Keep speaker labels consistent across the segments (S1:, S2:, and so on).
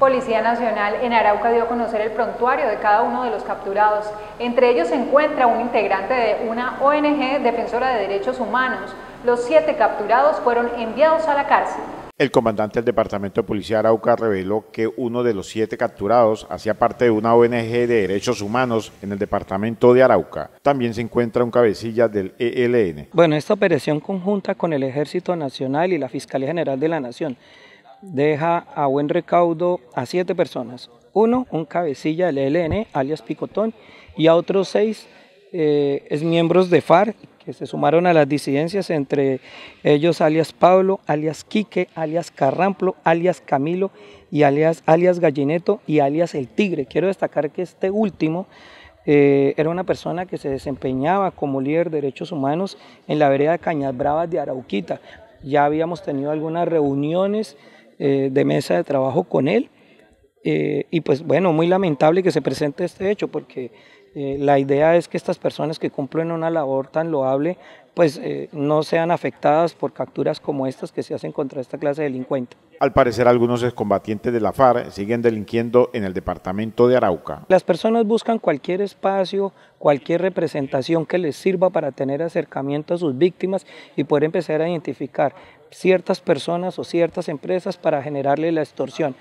S1: Policía Nacional en Arauca dio a conocer el prontuario de cada uno de los capturados. Entre ellos se encuentra un integrante de una ONG defensora de derechos humanos. Los siete capturados fueron enviados a la cárcel.
S2: El comandante del Departamento de Policía Arauca reveló que uno de los siete capturados hacía parte de una ONG de derechos humanos en el departamento de Arauca. También se encuentra un cabecilla del ELN.
S1: Bueno, esta operación conjunta con el Ejército Nacional y la Fiscalía General de la Nación deja a buen recaudo a siete personas. Uno, un cabecilla del ELN, alias Picotón, y a otros seis eh, es miembros de FARC que se sumaron a las disidencias, entre ellos alias Pablo, alias Quique, alias Carramplo, alias Camilo y alias, alias Gallineto y alias El Tigre. Quiero destacar que este último eh, era una persona que se desempeñaba como líder de derechos humanos en la vereda de Cañas Bravas de Arauquita. Ya habíamos tenido algunas reuniones eh, de mesa de trabajo con él. Eh, y pues bueno, muy lamentable que se presente este hecho porque eh, la idea es que estas personas que cumplen una labor tan loable, pues eh, no sean afectadas por capturas como estas que se hacen contra esta clase de delincuentes.
S2: Al parecer, algunos excombatientes de la FARC siguen delinquiendo en el departamento de Arauca.
S1: Las personas buscan cualquier espacio, cualquier representación que les sirva para tener acercamiento a sus víctimas y poder empezar a identificar ciertas personas o ciertas empresas para generarle la extorsión.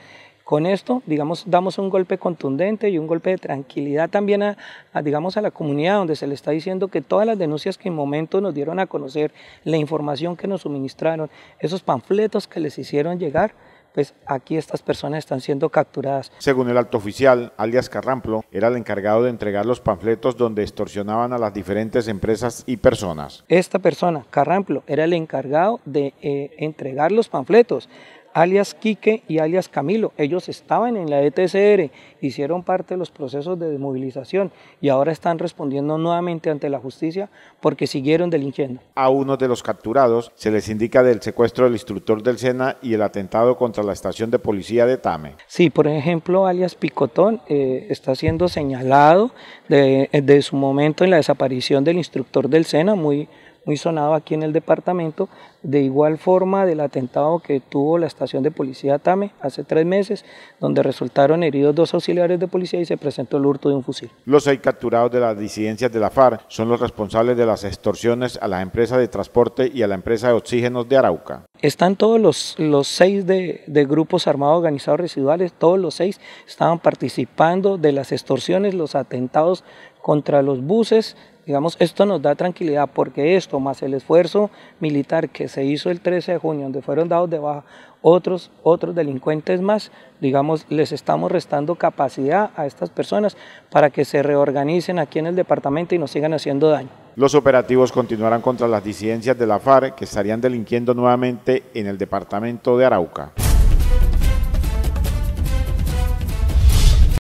S1: Con esto, digamos, damos un golpe contundente y un golpe de tranquilidad también a, digamos, a la comunidad, donde se le está diciendo que todas las denuncias que en momento nos dieron a conocer, la información que nos suministraron, esos panfletos que les hicieron llegar, pues aquí estas personas están siendo capturadas.
S2: Según el alto oficial, alias Carramplo, era el encargado de entregar los panfletos donde extorsionaban a las diferentes empresas y personas.
S1: Esta persona, Carramplo, era el encargado de eh, entregar los panfletos alias Quique y alias Camilo. Ellos estaban en la ETCR, hicieron parte de los procesos de desmovilización y ahora están respondiendo nuevamente ante la justicia porque siguieron delinquiendo.
S2: A uno de los capturados se les indica del secuestro del instructor del SENA y el atentado contra la estación de policía de Tame.
S1: Sí, por ejemplo, alias Picotón eh, está siendo señalado de, de su momento en la desaparición del instructor del SENA, muy muy sonado aquí en el departamento, de igual forma del atentado que tuvo la estación de policía Tame hace tres meses, donde resultaron heridos dos auxiliares de policía y se presentó el hurto de un fusil.
S2: Los seis capturados de las disidencias de la FARC son los responsables de las extorsiones a la empresa de transporte y a la empresa de oxígenos de Arauca.
S1: Están todos los, los seis de, de grupos armados organizados residuales, todos los seis estaban participando de las extorsiones, los atentados contra los buses. Digamos, esto nos da tranquilidad porque esto, más el esfuerzo militar que se hizo el 13 de junio, donde fueron dados de baja otros, otros delincuentes más, digamos, les estamos restando capacidad a estas personas para que se reorganicen aquí en el
S2: departamento y nos sigan haciendo daño. Los operativos continuarán contra las disidencias de la FARC que estarían delinquiendo nuevamente en el departamento de Arauca.